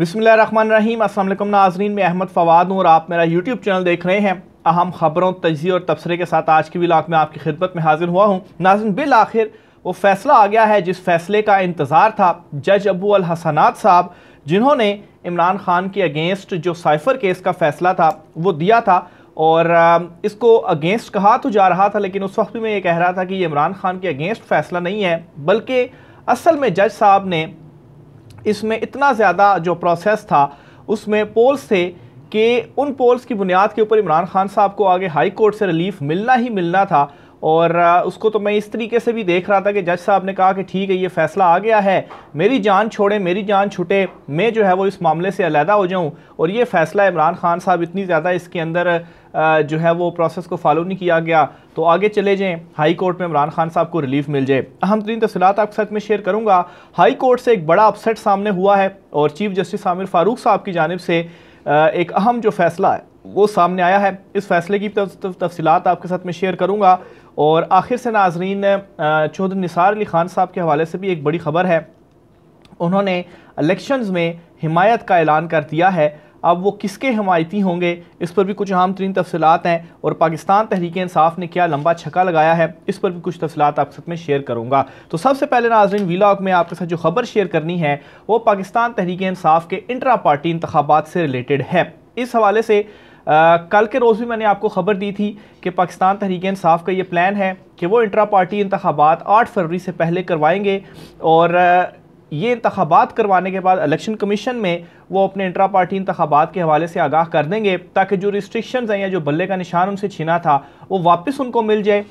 बसमीम असल नाजरीन मैं अहमद फ़वाद हूँ और आप मेरा यूट्यूब चैनल देख रहे हैं अहम ख़बरों तजी और तबसरे के साथ आज की व्लाग में आपकी खिदमत में हाजिर हुआ हूँ नाजन बिल आखिर वो फ़ैसला आ गया है जिस फैसले का इंतज़ार था जज अबू अल हसनात साहब जिन्होंने इमरान ख़ान के अगेंस्ट जो साइफ़र केस का फ़ैसला था वो दिया था और इसको अगेंस्ट कहा तो जा रहा था लेकिन उस वक्त भी मैं ये कह रहा था कि ये इमरान खान के अगेंस्ट फैसला नहीं है बल्कि असल में जज साहब ने इसमें इतना ज़्यादा जो प्रोसेस था उसमें पोल्स थे कि उन पोल्स की बुनियाद के ऊपर इमरान खान साहब को आगे हाई कोर्ट से रिलीफ मिलना ही मिलना था और उसको तो मैं इस तरीके से भी देख रहा था कि जज साहब ने कहा कि ठीक है ये फैसला आ गया है मेरी जान छोड़े मेरी जान छुटे मैं जो है वो इस मामले से अलहदा हो जाऊँ और ये फैसला इमरान खान साहब इतनी ज़्यादा इसके अंदर जो है वो प्रोसेस को फॉलो नहीं किया गया तो आगे चले जाएँ हाई कोर्ट में इमरान खान साहब को रिलीफ मिल जाए अहम तरीन तफसलत आपके साथ में शेयर करूँगा हाई कोर्ट से एक बड़ा अपसेट सामने हुआ है और चीफ जस्टिस आमिर फ़ारूक साहब की जानब से एक अहम जो फैसला है वो सामने आया है इस फैसले की तफसीत आपके साथ में शेयर करूँगा और आखिर से नाजरीन चौधरी निसार अली ख़ान साहब के हवाले से भी एक बड़ी ख़बर है उन्होंने इलेक्शंस में हिमायत का ऐलान कर दिया है अब वो किसके हमायती होंगे इस पर भी कुछ अहम तरीन तफसलत हैं और पाकिस्तान तहरीक इंसाफ ने क्या लंबा छका लगाया है इस पर भी कुछ तफसलत आपके साथ में शेयर करूँगा तो सबसे पहले नाजरन वीलाग में आपके साथ जो खबर शेयर करनी है वो पाकिस्तान तहरीक इंसाफ के इंटरा पार्टी इंतबात से रिलेटेड है इस हवाले से कल के रोज़ भी मैंने आपको ख़बर दी थी कि पाकिस्तान तहरीक इंसाफ का ये प्लान है कि वो इंटरा पार्टी इंतबात आठ फरवरी से पहले करवाएंगे और ये इंतबात करवाने के बाद इलेक्शन कमीशन में वो अपने इंटरा पार्टी इंतबात के हवाले से आगाह कर देंगे ताकि जो रिस्ट्रिक्शन हैं या जो बल्ले का निशान उनसे छीना था वो वापस उनको मिल जाए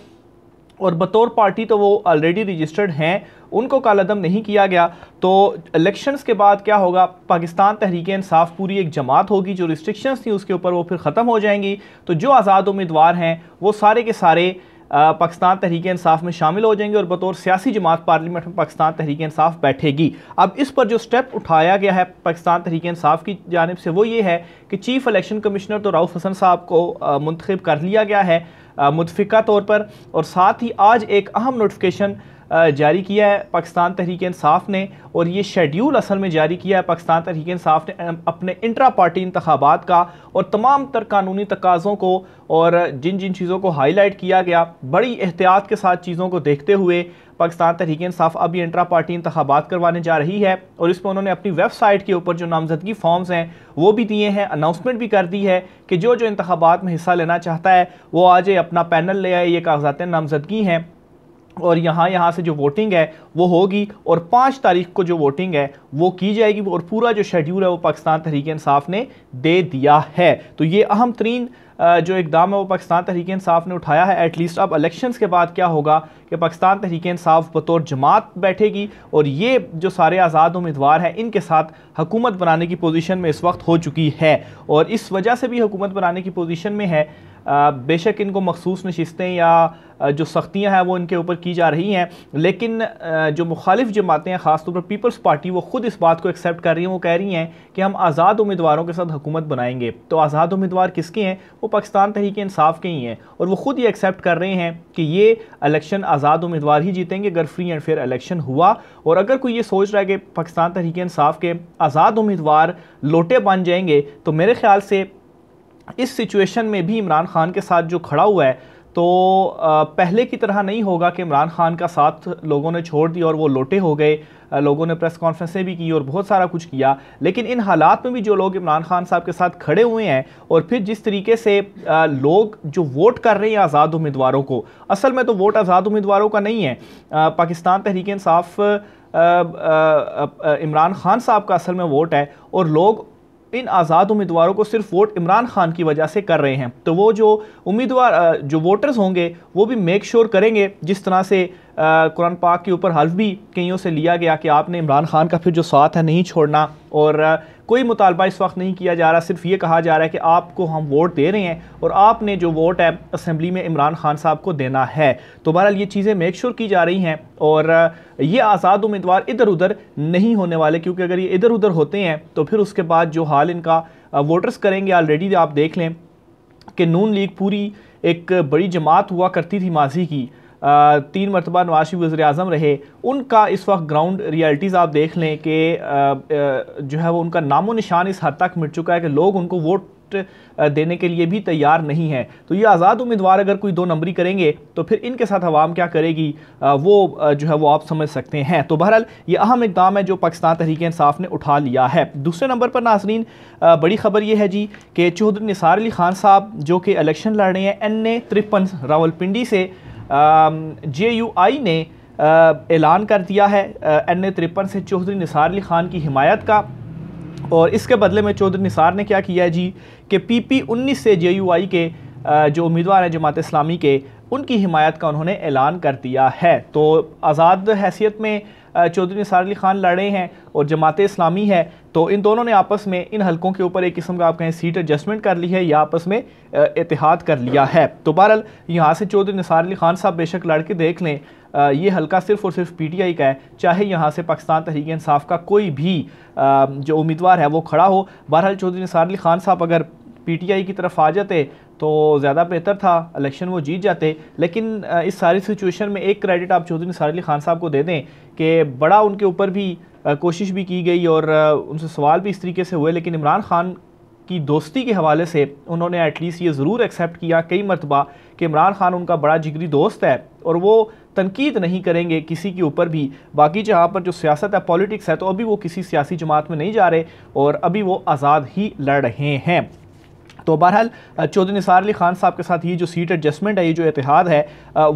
और बतौर पार्टी तो वो ऑलरेडी रजिस्टर्ड हैं उनको कालदम नहीं किया गया तो इलेक्शंस के बाद क्या होगा पाकिस्तान तहरीक इंसाफ पूरी एक जमात होगी जो रिस्ट्रिक्शंस थी उसके ऊपर वो फिर ख़त्म हो जाएंगी तो जो आज़ाद उम्मीदवार हैं वो सारे के सारे पाकिस्तान तहरीक इंसाफ में शामिल हो जाएंगे और बतौर सियासी जमात पार्लियामेंट में पाकिस्तान तहरीक इंसाफ बैठेगी अब इस पर जो स्टेप उठाया गया है पाकिस्तान तहरीक इंसाफ की जानब से वो ये है कि चीफ़ इलेक्शन कमिश्नर तो राउफ हसन साहब को मंतखब कर लिया गया है मुतफ़ा तौर पर और साथ ही आज एक अहम नोटिफिकेशन जारी किया है पाकिस्तान तहरीक इंसाफ ने और ये शेड्यूल असल में जारी किया है पाकिस्तान तहरीक इंसाफ ने अपने इंट्रा पार्टी इंतबात का और तमाम तर कानूनी तकाज़ों को और जिन जिन चीज़ों को हाईलाइट किया गया बड़ी एहतियात के साथ चीज़ों को देखते हुए पाकिस्तान तहरीक इंसाफ अब ये इंट्रा पार्टी इंतबात करवाने जा रही है और इसमें उन्होंने अपनी वेबसाइट के ऊपर जो नामजदगी फॉर्म्स हैं वो भी दिए हैं अनाउंसमेंट भी कर दी है कि जो जो इंतबात में हिस्सा लेना चाहता है वो आज अपना पैनल ले आए ये कागजात नामजदगी हैं और यहाँ यहाँ से जो वोटिंग है वो होगी और पाँच तारीख को जो वोटिंग है वो की जाएगी और पूरा जो शेड्यूल है वो पाकिस्तान तहरीक इंसाफ ने दे दिया है तो ये अहम तरीन जो इकदाम है वो पाकिस्तान तहरीक इंसाफ ने उठाया है एटलीस्ट अब इलेक्शंस के बाद क्या होगा कि पाकिस्तान तहरीक इंसाफ बतौर जमात बैठेगी और ये जो सारे आज़ाद उम्मीदवार हैं इनके साथ हुकूमत बनाने की पोजिशन में इस वक्त हो चुकी है और इस वजह से भी हुकूमत बनाने की पोजिशन में है बेशक इनको मखसूस नशस्तें या जो सख्तियाँ हैं वो इनके ऊपर की जा रही हैं लेकिन जो मुखालिफ जमातें हैं ख़ासतौर पर पीपल्स पार्टी वो ख़ुद इस बात को एक्सेप्ट कर रही हैं वो कह रही हैं कि हम आज़ाद उम्मीदवारों के साथ हुकूमत बनाएंगे तो आज़ाद उम्मीदवार किसके हैं वो पाकिस्तान तहरीक इंसाफ के ही हैं और वो ख़ुद ये एक्सेप्ट कर रहे हैं कि ये इलेक्शन आज़ाद उम्मीदवार ही जीतेंगे अगर फ्री एंड फेयर इलेक्शन हुआ और अगर कोई ये सोच रहा है कि पाकिस्तान तहरीक इंसाफ के आज़ाद उम्मीदवार लोटे बन जाएंगे तो मेरे ख्याल से इस सिचुएशन में भी इमरान खान के साथ जो खड़ा हुआ है तो पहले की तरह नहीं होगा कि इमरान खान का साथ लोगों ने छोड़ दिया और वो लोटे हो गए लोगों ने प्रेस कॉन्फ्रेंसें भी की और बहुत सारा कुछ किया लेकिन इन हालात में भी जो लोग इमरान खान साहब के साथ खड़े हुए हैं और फिर जिस तरीके से लोग जो वोट कर रहे हैं आज़ाद उम्मीदवारों को असल में तो वोट आज़ाद उम्मीदवारों का नहीं है पाकिस्तान तहरीक इंसाफ इमरान खान साहब का असल में वोट है और लोग इन आज़ाद उम्मीदवारों को सिर्फ वोट इमरान खान की वजह से कर रहे हैं तो वो जो उम्मीदवार जो वोटर्स होंगे वो भी मेक श्योर करेंगे जिस तरह से कुरान पाक के ऊपर हल्फ भी कईयों से लिया गया कि आपने इमरान खान का फिर जो साथ है नहीं छोड़ना और कोई मुतालबा इस वक्त नहीं किया जा रहा सिर्फ ये कहा जा रहा है कि आपको हम वोट दे रहे हैं और आपने जो वोट है असम्बली में इमरान खान साहब को देना है तो बहरहाल ये चीज़ें मेक श्योर की जा रही हैं और ये आज़ाद उम्मीदवार इधर उधर नहीं होने वाले क्योंकि अगर ये इधर उधर होते हैं तो फिर उसके बाद जो हाल इनका वोटर्स करेंगे ऑलरेडी आप देख लें कि नून लीग पूरी एक बड़ी जमात हुआ करती थी माजी की तीन मरतबा नवाशी वज़ी अजम रहे उनका इस वक्त ग्राउंड रियलिटीज़ आप देख लें कि जो है वो उनका नामो निशान इस हद तक मिट चुका है कि लोग उनको वोट देने के लिए भी तैयार नहीं है तो ये आज़ाद उम्मीदवार अगर कोई दो नंबरी करेंगे तो फिर इनके साथ आवाम क्या करेगी वो जो है वो आप समझ सकते हैं तो बहरहाल ये अहम इकदाम है जो पाकिस्तान तहरीक इंसाफ ने उठा लिया है दूसरे नंबर पर नाजरीन बड़ी खबर ये है जी कि चौधरी निसार अली खान साहब जो कि इलेक्शन लड़ रहे हैं एन ए तिरपन रावलपिंडी से जे यू आई ने ऐलान कर दिया है एन ए तिरपन से चौधरी निसार अली ख़ान की हिमायत का और इसके बदले में चौधरी निसार ने क्या किया है जी कि पी पी उन्नीस से जे यू आई के जो उम्मीदवार हैं जमात इस्लामी के उनकी हिमायत का उन्होंने ऐलान कर दिया है तो आज़ाद हैसियत में चौधरी निसार अली खान लड़े हैं और जमात इस्लामी है तो इन दोनों ने आपस में इन हलकों के ऊपर एक किस्म का आप कहें सीट एडजस्टमेंट कर ली है या आपस में इतिहाद कर लिया है तो बहरहाल यहाँ से चौधरी निसार अली खान साहब बेशक लड़के देख लें ये हल्का सिर्फ और सिर्फ पीटीआई का है चाहे यहाँ से पाकिस्तान तहरीक इंसाफ का कोई भी जो उम्मीदवार है वो खड़ा हो बहरहाल चौधरी निसार अली खान साहब अगर पीटीआई की तरफ आ जाते तो ज़्यादा बेहतर था इलेक्शन वो जीत जाते लेकिन इस सारी सिचुएशन में एक क्रेडिट आप चौधरी निसार अली खान साहब को दे दें कि बड़ा उनके ऊपर भी कोशिश भी की गई और उनसे सवाल भी इस तरीके से हुए लेकिन इमरान खान की दोस्ती के हवाले से उन्होंने एटलीस्ट ये ज़रूर एक्सेप्ट किया कई मरतबा कि इमरान खान उनका बड़ा जिगरी दोस्त है और वो तनकीद नहीं करेंगे किसी के ऊपर भी बाकी जहाँ पर जो सियासत है पॉलिटिक्स है तो अभी वो किसी सियासी जमात में नहीं जा रहे और अभी वो आज़ाद ही लड़ रहे हैं तो बहरहाल चौधरी निसार अली खान साहब के साथ ये जो सीट एडजस्टमेंट है ये जो एतिहाद है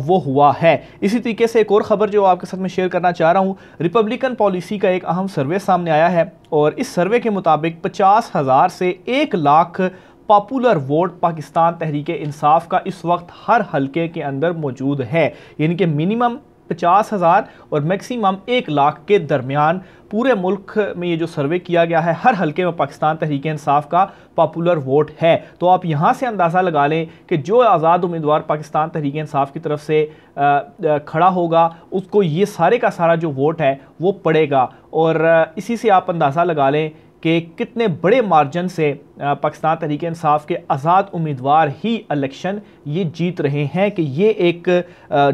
वो हुआ है इसी तरीके से एक और ख़बर जो आपके साथ मैं शेयर करना चाह रहा हूँ रिपब्लिकन पॉलिसी का एक अहम सर्वे सामने आया है और इस सर्वे के मुताबिक पचास हज़ार से एक लाख पॉपुलर वोट पाकिस्तान तहरीक इंसाफ का इस वक्त हर हलके के अंदर मौजूद है यानी कि मिनिमम पचास हज़ार और मैक्सिमम एक लाख के दरमियान पूरे मुल्क में ये जो सर्वे किया गया है हर हल्के में पाकिस्तान तहरीक इंसाफ का पॉपुलर वोट है तो आप यहाँ से अंदाज़ा लगा लें कि जो आज़ाद उम्मीदवार पाकिस्तान तहरीक इंसाफ की तरफ से खड़ा होगा उसको ये सारे का सारा जो वोट है वो पड़ेगा और इसी से आप अंदाज़ा लगा लें कि कितने बड़े मार्जन से पाकिस्तान तहरीक इंसाफ के आज़ाद उम्मीदवार ही इलेक्शन ये जीत रहे हैं कि ये एक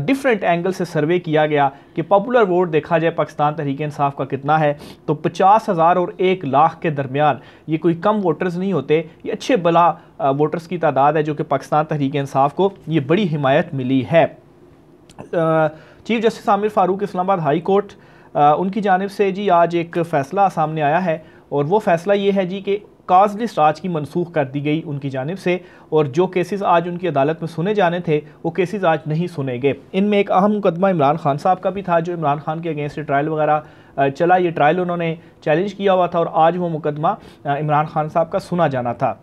डिफरेंट एंगल से सर्वे किया गया कि पॉपुलर वोट देखा जाए पाकिस्तान तहरीक इंसाफ का कितना है तो पचास हज़ार और एक लाख के दरमियान ये कोई कम वोटर्स नहीं होते ये अच्छे भला वोटर्स की तादाद है जो कि पाकिस्तान तहरीक इंसाफ को ये बड़ी हिमायत मिली है chief justice Aamir Farooq Islamabad high court उनकी जानब से जी आज एक फ़ैसला सामने आया है और वो फैसला ये है जी कि काज लिस्ट आज की मनसूख कर दी गई उनकी जानब से और जो केसेस आज उनकी अदालत में सुने जाने थे वो केसेस आज नहीं सुने गए इनमें एक अहम मुकदमा इमरान खान साहब का भी था जो इमरान खान के अगेंस्ट ट्रायल वगैरह चला ये ट्रायल उन्होंने चैलेंज किया हुआ था और आज वो मुकदमा इमरान खान साहब का सुना जाना था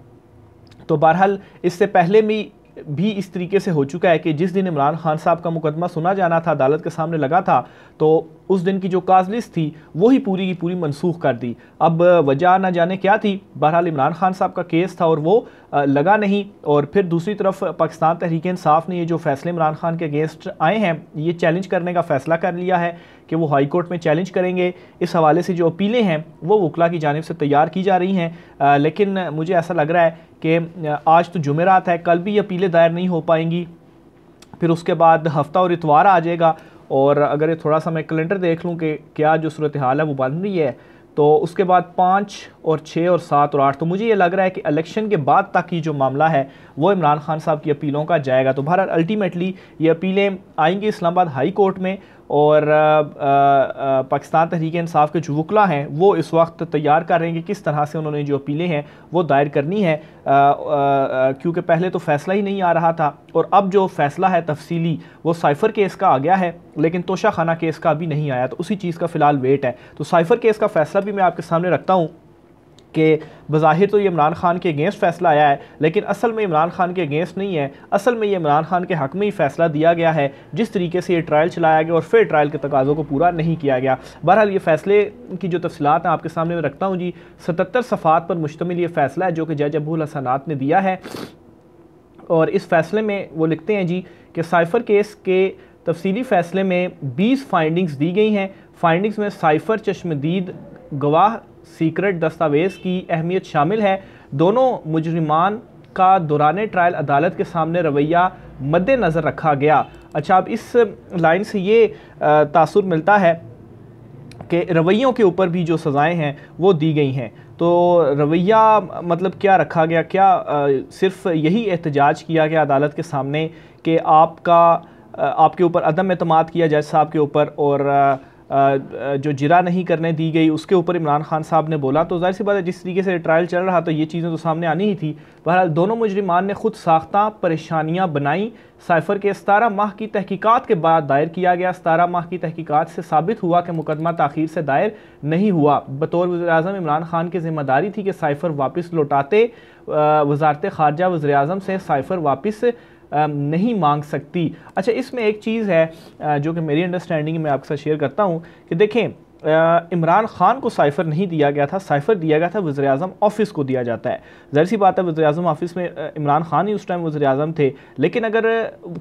तो बहरहाल इससे पहले भी भी इस तरीके से हो चुका है कि जिस दिन इमरान खान साहब का मुकदमा सुना जाना था अदालत के सामने लगा था तो उस दिन की जो काज लिस्ट थी वही पूरी की पूरी मनसूख कर दी अब वजह ना जाने क्या थी बहरहाल इमरान खान साहब का केस था और वो लगा नहीं और फिर दूसरी तरफ पाकिस्तान तहरीक इंसाफ ने ये जो फैसले इमरान खान के अगेंस्ट आए हैं ये चैलेंज करने का फैसला कर लिया है कि वो हाई कोर्ट में चैलेंज करेंगे इस हवाले से जो अपीलें हैं वो वकला की जानब से तैयार की जा रही हैं लेकिन मुझे ऐसा लग रहा है कि आज तो जुमेरात है कल भी ये अपीलें दायर नहीं हो पाएंगी फिर उसके बाद हफ्ता और इतवार आ जाएगा और अगर ये थोड़ा सा मैं कैलेंडर देख लूँ कि क्या जो सूरत हाल है वो बन रही है तो उसके बाद पाँच और छः और सात और आठ तो मुझे ये लग रहा है कि इलेक्शन के बाद तक ही जो मामला है वो इमरान खान साहब की अपीलों का जाएगा तो भारत अल्टीमेटली ये अपीलें आएंगी इस्लामाबाद हाई कोर्ट में और आ, आ, पाकिस्तान तहरीक इंसाफ के जो वकला हैं वो इस वक्त तैयार कर रहे हैं कि किस तरह से उन्होंने जो अपीलें हैं वो दायर करनी है क्योंकि पहले तो फ़ैसला ही नहीं आ रहा था और अब जो फ़ैसला है तफसीली वो साइफ़र केस का आ गया है लेकिन तोशा खाना केस का अभी नहीं आया तो उसी चीज़ का फ़िलहाल वेट है तो साइफ़र केस का फ़ैसला भी मैं आपके सामने रखता हूँ कि बज़ाहिर तो ये इमरान खान के अगेंस्ट फैसला आया है लेकिन असल में इमरान खान के अगेंस्ट नहीं है असल में ये इमरान खान के हक़ में ही फैसला दिया गया है जिस तरीके से ये ट्रायल चलाया गया और फिर ट्रायल के तकाज़ों को पूरा नहीं किया गया बहरहाल ये फ़ैसले की जो तफसलत हैं आपके सामने मैं रखता हूँ जी सतर सफ़ात पर मुश्तमिल ये फ़ैसला है जो कि जज अबूल हसनात ने दिया है और इस फ़ैसले में वो लिखते हैं जी कि साइफ़र केस के तफसीली फ़ैसले में बीस फाइंडिंग्स दी गई हैं फाइंडिंग्स में साइफ़र चश्मदीद गवाह सीक्रेट दस्तावेज़ की अहमियत शामिल है दोनों मुजरिमान का दौरान ट्रायल अदालत के सामने रवैया मद्देनज़र रखा गया अच्छा अब इस लाइन से ये तासुर मिलता है कि रवैयों के ऊपर भी जो सज़ाएं हैं वो दी गई हैं तो रवैया मतलब क्या रखा गया क्या आ, सिर्फ यही एहतजाज किया गया अदालत के सामने कि आपका आपके ऊपर अदम अतमाद किया जज साहब के ऊपर और आ, जो जिरा नहीं करने दी गई उसके ऊपर इमरान खान साहब ने बोला तो जाहिर सी बात है जिस तरीके से ट्रायल चल रहा तो ये चीज़ें तो सामने आनी ही थी बहरहाल दोनों मुजरमान ने खुद साख्ता परेशानियाँ बनाई साइफर के सतारह माह की तहकीकात के बाद दायर किया गया सतारह माह की तहकीकात से साबित हुआ कि मुकदमा तखिर से दायर नहीं हुआ बतौर वजर अजम इमरान खान की जिम्मेदारी थी कि साइफर वापस लौटाते वजारत खारजा वजे अजम से साइफर वापस नहीं मांग सकती अच्छा इसमें एक चीज़ है जो कि मेरी अंडरस्टैंडिंग में आपके साथ शेयर करता हूँ कि देखें इमरान खान को साइफर नहीं दिया गया था साइफर दिया गया था वज़र अजम ऑफिस को दिया जाता है जहर सी बात है वज़र अजम ऑफिस में इमरान खान ही उस टाइम वज़र अजम थे लेकिन अगर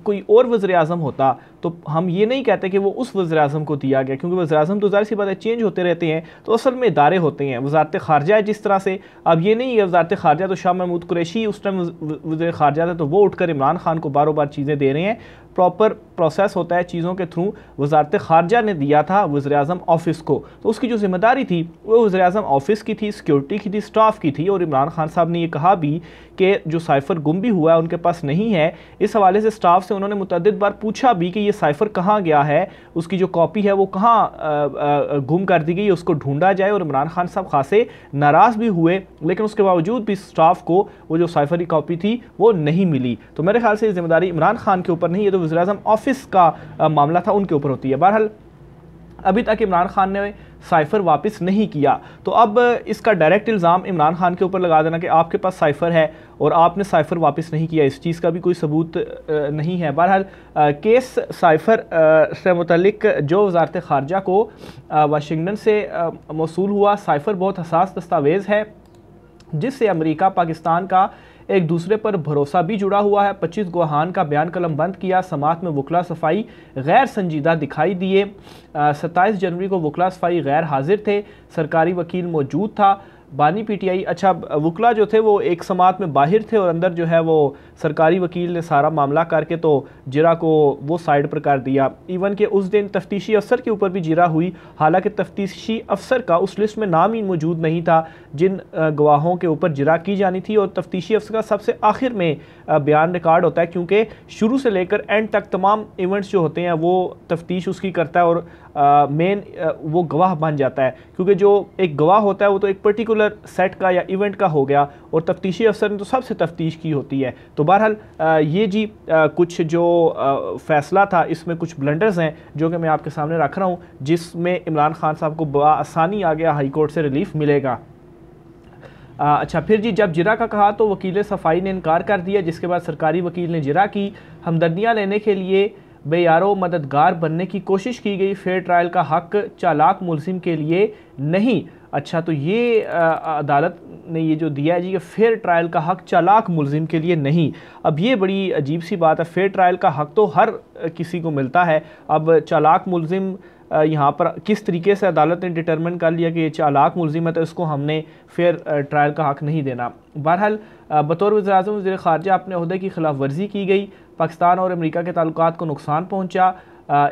कोई और वज़र अजम होता तो हम ये नहीं कहते कि वो उस वज़र अजम को दिया गया क्योंकि वज़र अजम तो जहर सी बात है चेंज होते रहते हैं तो असल में इदारे होते हैं वजारत खारजा है जिस तरह से अब ये नहीं है वजारत खारजा तो शाह महमूद कुरैशी उस टाइम वज़र खारजा था तो वो उठकर इमरान खान को बारों बार चीज़ें दे रहे हैं प्रॉपर प्रोसेस होता है चीज़ों के थ्रू वजारत खारजा ने दिया था वज़र अजम ऑफिस को तो उसकी जो जिम्मेदारी थी वो वज़र अजम ऑफिस की थी सिक्योरिटी की थी स्टाफ की थी और इमरान खान साहब ने यह कहा भी कि जो साइफ़र गुम भी हुआ है उनके पास नहीं है इस हवाले से स्टाफ से उन्होंने मुतद बार पूछा भी कि ये साइफ़र कहाँ गया है उसकी जो कॉपी है वो कहाँ गुम कर दी गई उसको ढूंढा जाए और इमरान खान साहब खासे नाराज़ भी हुए लेकिन उसके बावजूद भी स्टाफ को वो जो साइफ़र की कॉपी थी वो नहीं मिली तो मेरे ख्याल से ये जिम्मेदारी इमरान खान के ऊपर नहीं है तो वजी अजम ऑफिस का मामला था उनके ऊपर होती है बहरहाल अभी तक इमरान खान ने साइफ़र वापस नहीं किया तो अब इसका डायरेक्ट इल्ज़ाम इमरान खान के ऊपर लगा देना कि आपके पास साइफ़र है और आपने साइफ़र वापस नहीं किया इस चीज़ का भी कोई सबूत नहीं है बहरहाल केस साइफ़र से मतलब जो वजारत ख़ारजा को वाशिंगटन से मौसू हुआ साइफ़र बहुत हसास दस्तावेज़ है जिससे अमेरिका पाकिस्तान का एक दूसरे पर भरोसा भी जुड़ा हुआ है पच्चीस गुहान का बयान कलम बंद किया समात में वकला सफाई गैर संजीदा दिखाई दिए सत्ताईस जनवरी को वकला सफाई गैर हाजिर थे सरकारी वकील मौजूद था बानी पीटीआई अच्छा वकला जो थे वो एक समात में बाहर थे और अंदर जो है वो सरकारी वकील ने सारा मामला करके तो जिरा को वो साइड पर कर दिया इवन के उस दिन तफ्तीशी अफसर के ऊपर भी जिरा हुई हालांकि तफ्तीशी अफसर का उस लिस्ट में नाम ही मौजूद नहीं था जिन गवाहों के ऊपर जिरा की जानी थी और तफ्तीशी अफसर का सबसे आखिर में बयान रिकॉर्ड होता है क्योंकि शुरू से लेकर एंड तक तमाम इवेंट्स जो होते हैं वो तफ्तीश उसकी करता है और मेन वो गवाह बन जाता है क्योंकि जो एक गवाह होता है वो तो एक पर्टिकुलर सेट का या इवेंट का हो गया और तफ्तीशी अफसर ने तो सबसे तफ्तीश की होती है तो बहरहाल ये जी आ, कुछ जो आ, फैसला था इसमें कुछ ब्लेंडर्स हैं जो कि मैं आपके सामने रख रहा हूँ जिसमें इमरान खान साहब को बसानी आ गया हाईकोर्ट से रिलीफ मिलेगा आ, अच्छा फिर जी जब जिरा का कहा तो वकील सफाई ने इनकार कर दिया जिसके बाद सरकारी वकील ने जिरा की हमदर्दियाँ लेने के लिए बेयारो मददगार बनने की कोशिश की गई फेयर ट्रायल का हक चालाक मुलिम के लिए नहीं अच्छा तो ये अदालत ने ये जो दिया है जी कि फेयर ट्रायल का हक चालाक मुलिम के लिए नहीं अब ये बड़ी अजीब सी बात है फेयर ट्रायल का हक तो हर किसी को मिलता है अब चालाक मुलिम यहाँ पर किस तरीके से अदालत ने डिटर्मिन कर लिया कि ये चालाक मुलिम है तो इसको हमने फेयर ट्रायल का हक नहीं देना बहरहाल बतौर वजर अजम वजी ख़ारजा अपने अहदे की खिलाफ वर्जी की गई पाकिस्तान और अमरीका के तल्क को नुकसान पहुँचा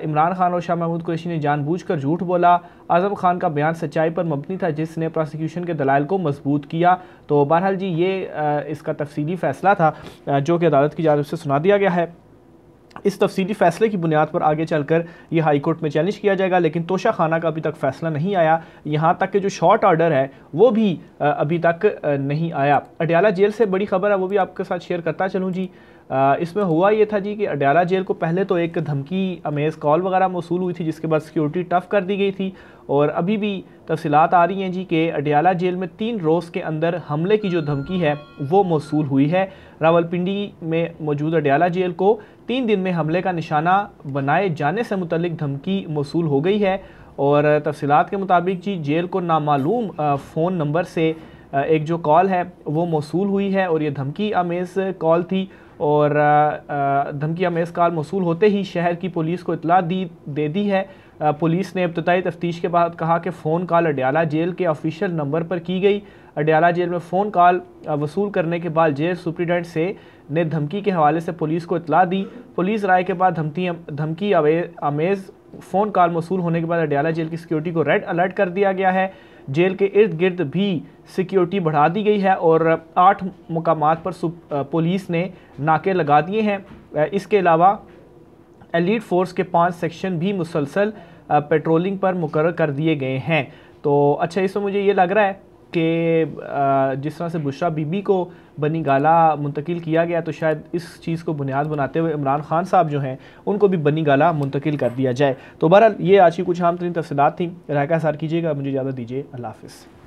इमरान खान और शाह महमूद कुरैशी ने जानबूझकर झूठ बोला आज़म खान का बयान सच्चाई पर मबनी था जिसने प्रोसिक्यूशन के दलाल को मजबूत किया तो बहरहाल जी ये इसका तफसीली फ़ैसला था जो कि अदालत की जानब से सुना दिया गया है इस तफसीली फैसले की बुनियाद पर आगे चलकर यह हाईकोर्ट में चैलेंज किया जाएगा लेकिन तोशा खाना का अभी तक फैसला नहीं आया यहाँ तक कि जो शॉर्ट ऑर्डर है वो भी अभी तक नहीं आया अडयाला जेल से बड़ी खबर है वो भी आपके साथ शेयर करता चलूँ जी इसमें हुआ ये था जी कि अडयाला जेल को पहले तो एक धमकी अमेज़ कॉल वगैरह मौसू हुई थी जिसके बाद सिक्योरिटी टफ कर दी गई थी और अभी भी तफसीत आ रही हैं जी कि अडयाला जेल में तीन रोज़ के अंदर हमले की जो धमकी है वो मौसू हुई है रावलपिंडी में मौजूद अडयाला जेल को तीन दिन में हमले का निशाना बनाए जाने से मुतलिक धमकी मौसू हो गई है और तफसीत के मुताबिक जी जेल को नामालूम फ़ोन नंबर से एक जो कॉल है वो मौसू हुई है और ये धमकी आमेज़ कॉल थी और धमकी आमेज़ कॉल मौसू होते ही शहर की पुलिस को इतला दी दे दी है पुलिस ने इब्तदाई तफ्तीश के बाद कहा कि फ़ोन कॉल अडयाला जेल के ऑफिशियल नंबर पर की गई अडयाला जेल में फ़ोन कॉल वसूल करने के बाद जेल सुप्रिटेंडेंट से ने धमकी के हवाले से पुलिस को इतला दी पुलिस राय के बाद धमकी धमकी आमेज़ फ़ोन कॉल वसूल होने के बाद अडयाला जेल की सिक्योरिटी को रेड अलर्ट कर दिया गया है जेल के इर्द गिर्द भी सिक्योरिटी बढ़ा दी गई है और आठ मकाम पर पुलिस ने नाके लगा दिए हैं इसके अलावा एलिट फोर्स के पांच सेक्शन भी मुसलसल पेट्रोलिंग पर मुकर कर दिए गए हैं तो अच्छा इसमें मुझे ये लग रहा है कि जिस तरह से बुशरा बीबी को बनी गाला मुंतकिल किया गया तो शायद इस चीज़ को बुनियाद बनाते हुए इमरान खान साहब जो हैं उनको भी बनी गाला मुंतकिल कर दिया जाए तो बहरहाल ये आज की कुछ आम तरीन तफसलत थी रायका सार कीजिएगा मुझे इजाज़त दीजिए अल्लाह हाफ़